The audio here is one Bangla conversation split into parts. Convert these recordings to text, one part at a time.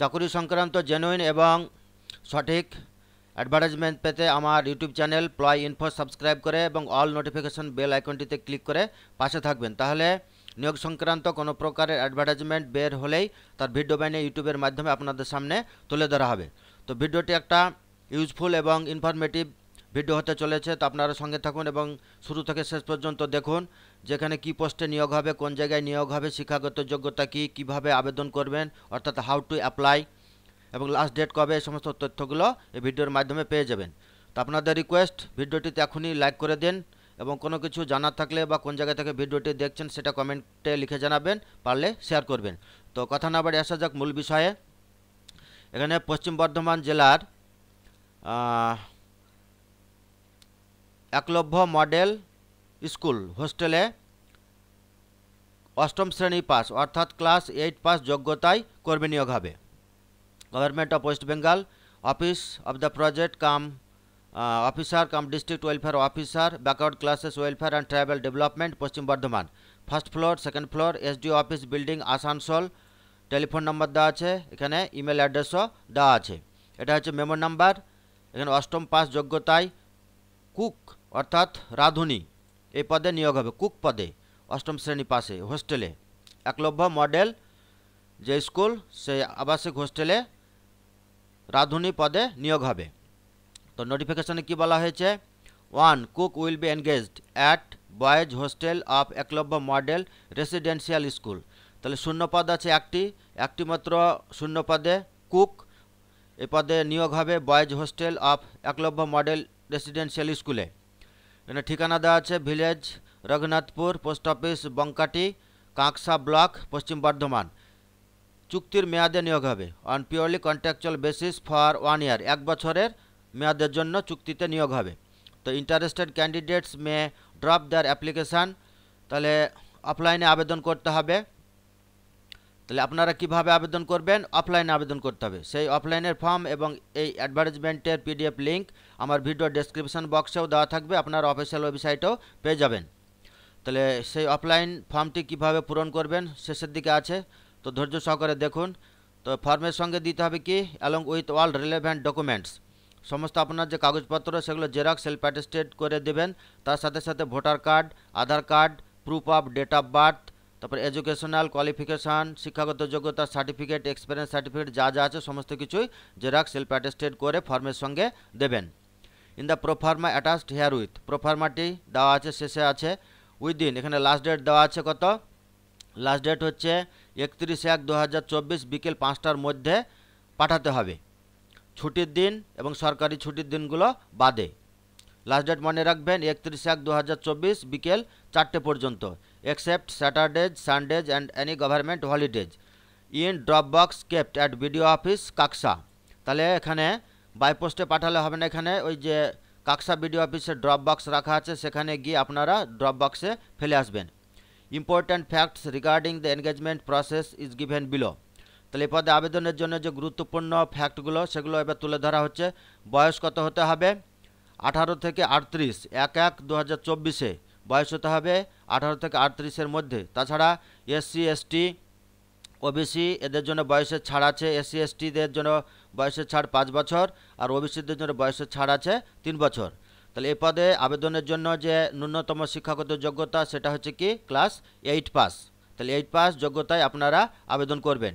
চাকরি সংক্রান্ত জেনুইন এবং সঠিক অ্যাডভার্টাইজমেন্ট পেতে আমার ইউটিউব চ্যানেল প্লয় ইনফো সাবস্ক্রাইব করে এবং অল নোটিফিকেশন বেল আইকনটিতে ক্লিক করে পাশে থাকবেন তাহলে নিয়োগ সংক্রান্ত কোনো প্রকারের অ্যাডভার্টাইজমেন্ট বের হলেই তার ভিডিও বানিয়ে ইউটিউবের মাধ্যমে আপনাদের সামনে তুলে ধরা হবে তো ভিডিওটি একটা ইউজফুল এবং ইনফরমেটিভ ভিডিও হতে চলেছে তো আপনারা সঙ্গে থাকুন এবং শুরু থেকে শেষ পর্যন্ত দেখুন যেখানে কি পোস্টে নিয়োগ হবে কোন জায়গায় নিয়োগ হবে শিক্ষাগত যোগ্যতা কি কিভাবে আবেদন করবেন অর্থাৎ হাউ টু অ্যাপ্লাই এবং লাস্ট ডেট কবে এই সমস্ত তথ্যগুলো এই ভিডিওর মাধ্যমে পেয়ে যাবেন তো আপনাদের রিকোয়েস্ট ভিডিওটিতে এখনই লাইক করে দিন এবং কোনো কিছু জানার থাকলে বা কোন জায়গা থেকে ভিডিওটি দেখছেন সেটা কমেন্টে লিখে জানাবেন পারলে শেয়ার করবেন তো কথা না বাড়ি আসা যাক মূল বিষয়ে এখানে পশ্চিম বর্ধমান জেলার একলভ্য মডেল স্কুল হোস্টেলে অষ্টম শ্রেণী পাস অর্থাৎ ক্লাস এইট পাস যোগ্যতায় কর্মী নিয়োগ হবে government of West Bengal office of the project cum officer cum district welfare officer backward classes welfare and tribal development পশ্চিম Bardhaman first floor second floor SDO office building Asansol telephone number দেওয়া আছে এখানে ইমেল অ্যাড্রেসও দেওয়া আছে এটা হচ্ছে মেমো নাম্বার এখানে অষ্টম পাস যোগ্যতায় কুক অর্থাৎ রাধুনী এই পদে নিয়োগ হবে কুক পদে অষ্টম শ্রেণী পাশে হোস্টেলে একলভ্য মডেল যে স্কুল সেই আবাসিক হোস্টেলে রাঁধুনি পদে নিয়োগ হবে তো নোটিফিকেশনে কি বলা হয়েছে one cook will be engaged at boys hostel of Eklavya model residential school তাহলে শূন্য পদ আছে একটি একটি মাত্র শূন্য পদে কুক এ পদে নিয়োগ হবে boys hostel of Eklavya model residential স্কুলে এখানে ঠিকানা দেওয়া আছে village Raghunathpur post office Bankati Kanksa block পশ্চিম বর্ধমান চুক্তির মেয়াদে নিয়োগ হবে on purely contractual basis for one year এক বছরের মেয়াদের জন্য চুক্তিতে নিয়োগ হবে তো interested candidates may drop their application তাহলে অফলাইনে আবেদন করতে হবে তাহলে আপনারা কিভাবে আবেদন করবেন অফলাইনে আবেদন করতে হবে সেই অফলাইনের ফর্ম এবং এই অ্যাডভার্টাইজমেন্টের পিডিএফ লিঙ্ক আমার ভিডিও ডেসক্রিপশন বক্সেও দেওয়া থাকবে আপনার অফিসিয়াল ওয়েবসাইটেও পেয়ে যাবেন তাহলে সেই অফলাইন ফর্মটি কিভাবে পূরণ করবেন শেষের দিকে আছে তো ধৈর্য সহকারে দেখুন তো ফর্মের সঙ্গে দিতে হবে কি along with all relevant documents সমস্ত আপনার যে কাগজপত্র সেগুলো জেরক্স সেলফ অ্যাটেস্টেড করে দেবেন তার সাথে সাথে voter card Aadhaar card proof of date of birth তারপর এডুকেশনাল কোয়ালিফিকেশান শিক্ষাগত যোগ্যতা সার্টিফিকেট এক্সপিরিয়েন্স সার্টিফিকেট যা যা আছে সমস্ত কিছুই জেরাক সেলফ অ্যাটেস্টেড করে ফর্মের সঙ্গে দেবেন in the proforma attached herewith প্রোফার্মাটি দেওয়া আছে শেষে আছে উইদিন এখানে লাস্ট ডেট দেওয়া আছে কত লাস্ট ডেট হচ্ছে একত্রিশ এক দু বিকেল পাঁচটার মধ্যে পাঠাতে হবে ছুটির দিন এবং সরকারি ছুটির দিনগুলো বাদে লাস্ট ডেট মনে রাখবেন একত্রিশ এক দু বিকেল চারটে পর্যন্ত except Saturdays, Sundays and any government holidays. In Dropbox kept at video office Kaksa. তাহলে এখানে বাইপোস্টে পাঠালে হবে না এখানে ওই যে কাকসা বিডিও অফিসে ড্রপ বক্স রাখা আছে সেখানে গিয়ে আপনারা ড্রপবক্সে ফেলে আসবেন important facts regarding the engagement process is given below তাহলে পদে আবেদনের জন্য যে গুরুত্বপূর্ণ ফ্যাক্টগুলো সেগুলো এবার তুলে ধরা হচ্ছে বয়স কত হতে হবে আঠারো থেকে আটত্রিশ এক এক দু হাজার চব্বিশে বয়স হতে হবে আঠারো থেকে আটত্রিশের মধ্যে তাছাড়া এসসি এসটি ওবিসি এদের জন্য বয়সের ছাড় আছে এসসি এসটিদের জন্য বয়সের ছাড় পাঁচ বছর আর ওবিসিদের জন্য বয়সের ছাড় আছে তিন বছর তাহলে এ পদে আবেদনের জন্য যে ন্যূনতম শিক্ষাগত যোগ্যতা সেটা হচ্ছে কি ক্লাস এইট পাস তাহলে এইট পাস যোগ্যতায় আপনারা আবেদন করবেন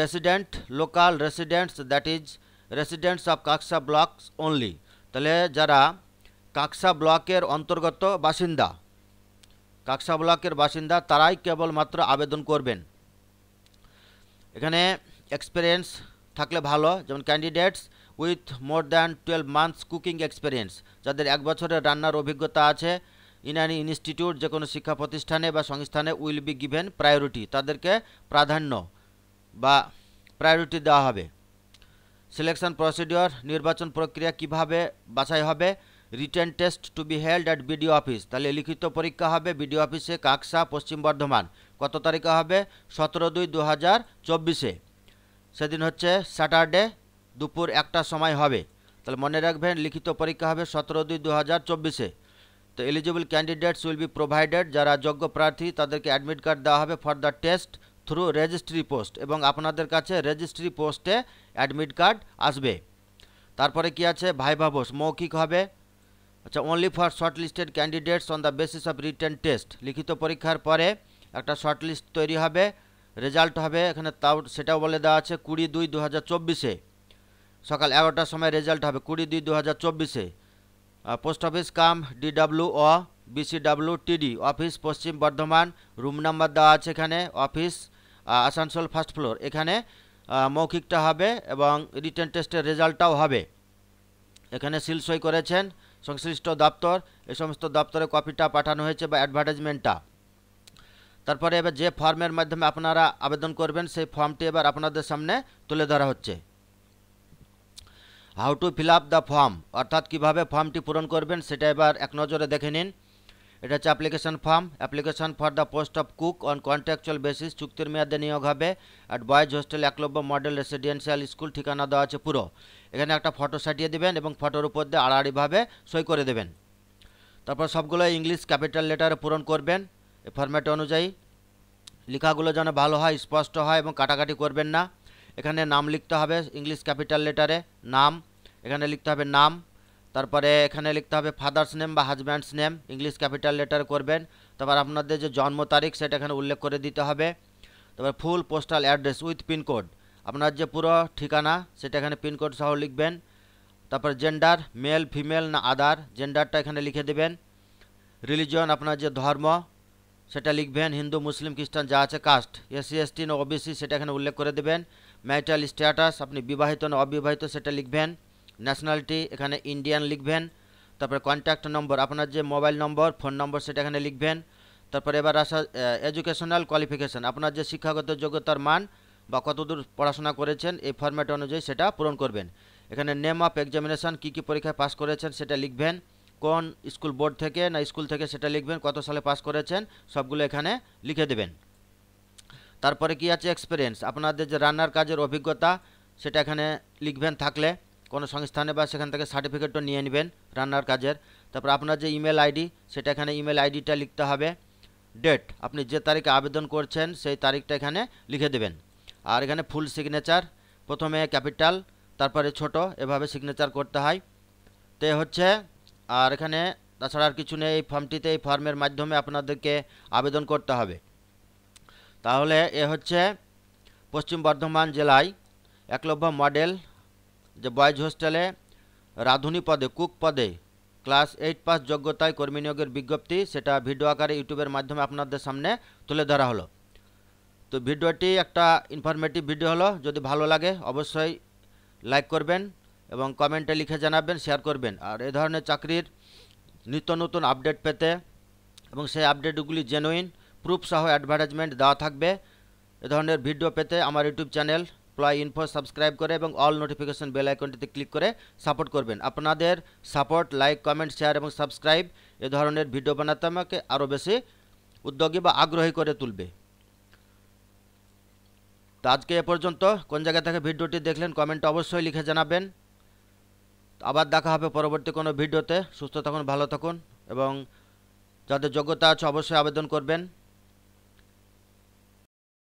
resident local residents that is residents of Kanksa blocks only তাহলে যারা কাকসা ব্লকের অন্তর্গত বাসিন্দা কাকসা ব্লকের বাসিন্দা তারাই কেবলমাত্র আবেদন করবেন এখানে এক্সপিরিয়েন্স থাকলে ভালো যেমন candidates with more than twelve months cooking experience যাদের এক বছরের রান্নার অভিজ্ঞতা আছে ইনানি ইনস্টিটিউট যে কোনো শিক্ষা প্রতিষ্ঠানে বা সংস্থানে উইল বি গিভেন প্রায়োরিটি তাদেরকে প্রাধান্য বা প্রায়োরিটি দেওয়া হবে সিলেকশন প্রসিডিওর নির্বাচন প্রক্রিয়া কিভাবে বাছাই হবে written test to be held at BDO office তাহলে লিখিত পরীক্ষা হবে বিডিও অফিসে কাকসা পশ্চিম বর্ধমান কত তারিখে হবে সতেরো দুই দু হাজার চব্বিশে সেদিন হচ্ছে স্যাটারডে দুপুর একটা সময় হবে তাহলে মনে রাখবেন লিখিত পরীক্ষা হবে সতেরো দুই দু হাজার চব্বিশে তো eligible candidates will be provided যারা যোগ্য প্রার্থী তাদেরকে অ্যাডমিট কার্ড দেওয়া হবে for the test through registry post এবং আপনাদের কাছে রেজিস্ট্রি পোস্টে অ্যাডমিট কার্ড আসবে তারপরে কি আছে ভাইভাবোস মৌখিক হবে আচ্ছা only for shortlisted candidates on the basis of written test লিখিত পরীক্ষার পরে একটা শর্ট লিস্ট তৈরি হবে রেজাল্ট হবে এখানে তাও সেটাও বলে দেওয়া আছে কুড়ি দুই দু হাজার চব্বিশে সকাল এগারোটার সময় রেজাল্ট হবে কুড়ি দুই দু হাজার চব্বিশে post office cum DW O BCW TD office পশ্চিম বর্ধমান রুম নাম্বার দেওয়া আছে এখানে অফিস আসানসোল ফার্স্ট ফ্লোর এখানে মৌখিকটা হবে এবং রিটার্ন টেস্টের রেজাল্টটাও হবে এখানে সিলসই করেছেন সংশ্লিষ্ট দপ্তর এই সমস্ত দপ্তরে কপিটা পাঠানো হয়েছে বা অ্যাডভার্টাইজমেন্টটা তারপরে এবার যে ফর্মের মাধ্যমে আপনারা আবেদন করবেন সেই ফর্মটি এবার আপনাদের সামনে তুলে ধরা হচ্ছে how to fill up the form অর্থাৎ কীভাবে ফর্মটি পূরণ করবেন সেটা এবার এক নজরে দেখে নিন এটা হচ্ছে application form application for the post of cook on contractual basis চুক্তির মেয়াদে নিয়োগ হবে at boys hostel Eklavya model residential school ঠিকানা দেওয়া আছে পুরো এখানে একটা ফটো সাটিয়ে দেবেন এবং ফটোর উপর দিয়ে আড়াআড়িভাবে সই করে দেবেন তারপর সবগুলো ইংলিশ ক্যাপিটাল লেটারে পূরণ করবেন এ ফরম্যাট অনুযায়ী লেখাগুলো যেন ভালো হয় স্পষ্ট হয় এবং কাটাকাটি করবেন না এখানে নাম লিখতে হবে ইংলিশ ক্যাপিটাল লেটারে নাম এখানে লিখতে হবে নাম তারপরে এখানে লিখতে হবে ফাদার্স নেম বা husband's name English capital letter করবেন তারপর আপনাদের যে জন্ম তারিখ সেটা এখানে উল্লেখ করে দিতে হবে তারপর full postal address with pincode আপনার যে পুরো ঠিকানা সেটা এখানে পিনকোড সহ লিখবেন তারপর জেন্ডার মেল ফিমেল না আদার জেন্ডারটা এখানে লিখে দেবেন রিলিজন আপনার যে ধর্ম সেটা লিখবেন হিন্দু মুসলিম খ্রিস্টান যা আছে কাস্ট এসসি এসটি না ওবিসি সেটা এখানে উল্লেখ করে দেবেন ম্যারিটাল স্ট্যাটাস আপনি বিবাহিত না অবিবাহিত সেটা লিখবেন ন্যাশনালিটি এখানে ইন্ডিয়ান লিখবেন তারপরে কন্ট্যাক্ট নম্বর আপনার যে মোবাইল নম্বর ফোন নম্বর সেটা এখানে লিখবেন তারপরে এবার আসা এডুকেশনাল কোয়ালিফিকেশান আপনার যে শিক্ষাগত যোগ্যতার মান বা কতদূর পড়াশোনা করেছেন এই ফরম্যাট অনুযায়ী সেটা পূরণ করবেন এখানে নেম অফ এক্সামিনেশান কী কী পরীক্ষায় পাস করেছেন সেটা লিখবেন কোন স্কুল বোর্ড থেকে না স্কুল থেকে সেটা লিখবেন কত সালে পাস করেছেন সবগুলো এখানে লিখে দেবেন তারপরে কি আছে এক্সপিরিয়েন্স আপনাদের যে রান্নার কাজের অভিজ্ঞতা সেটা এখানে লিখবেন থাকলে কোনো সংস্থানে বা সেখান থেকে সার্টিফিকেটও নিয়ে নেবেন রান্নার কাজের তারপর আপনার যে ইমেল আইডি সেটা এখানে ইমেল আইডিটা লিখতে হবে ডেট আপনি যে তারিখে আবেদন করছেন সেই তারিখটা এখানে লিখে দেবেন আর এখানে ফুল সিগনেচার প্রথমে ক্যাপিটাল তারপরে ছোট এভাবে সিগনেচার করতে হয় তে হচ্ছে আর এখানে তাছাড়া আর কিছু নেই এই ফর্মটিতে এই ফর্মের মাধ্যমে আপনাদেরকে আবেদন করতে হবে তাহলে এ হচ্ছে পশ্চিম বর্ধমান জেলায় একলভ্য মডেল যে বয়েজ হোস্টেলে রাঁধুনি পদে কুক পদে ক্লাস এইট পাস যোগ্যতায় কর্মী নিয়োগের বিজ্ঞপ্তি সেটা ভিডিও আকারে ইউটিউবের মাধ্যমে আপনাদের সামনে তুলে ধরা হলো তো ভিডিওটি একটা ইনফরমেটিভ ভিডিও হলো যদি ভালো লাগে অবশ্যই লাইক করবেন এবং কমেন্টে লিখে জানাবেন শেয়ার করবেন আর এ ধরনের চাকরির নিত্য নতুন আপডেট পেতে এবং সেই আপডেটগুলি জেনুইন প্রুফ সহ অ্যাডভার্টাইজমেন্ট দেওয়া থাকবে এ ধরনের ভিডিও পেতে আমার ইউটিউব চ্যানেল প্লাই ইনফো সাবস্ক্রাইব করে এবং অল নোটিফিকেশন বেল আইকনটিতে ক্লিক করে সাপোর্ট করবেন আপনাদের সাপোর্ট লাইক কমেন্ট শেয়ার এবং সাবস্ক্রাইব এ ধরনের ভিডিও বানাতে আমাকে আরও বেশি উদ্যোগী বা আগ্রহী করে তুলবে তো আজকে এ পর্যন্ত কোন জায়গা থেকে ভিডিওটি দেখলেন কমেন্ট অবশ্যই লিখে জানাবেন আবার দেখা হবে পরবর্তী কোনো ভিডিওতে সুস্থ থাকুন ভালো থাকুন এবং যাদের যোগ্যতা আছে অবশ্যই আবেদন করবেন